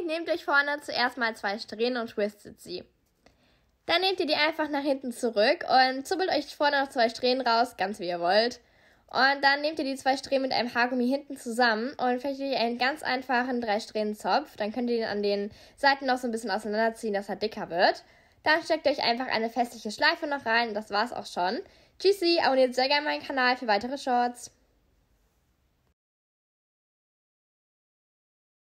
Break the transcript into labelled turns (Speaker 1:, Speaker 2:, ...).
Speaker 1: Idee, nehmt euch vorne zuerst mal zwei Strähnen und twistet sie. Dann nehmt ihr die einfach nach hinten zurück und zuppelt euch vorne noch zwei Strähnen raus, ganz wie ihr wollt. Und dann nehmt ihr die zwei Strähnen mit einem Haargummi hinten zusammen und fächelt ihr einen ganz einfachen drei Strähnen Zopf. Dann könnt ihr den an den Seiten noch so ein bisschen auseinanderziehen, dass er dicker wird. Dann steckt euch einfach eine festliche Schleife noch rein und das war's auch schon. Tschüssi, abonniert sehr gerne meinen Kanal für weitere Shorts.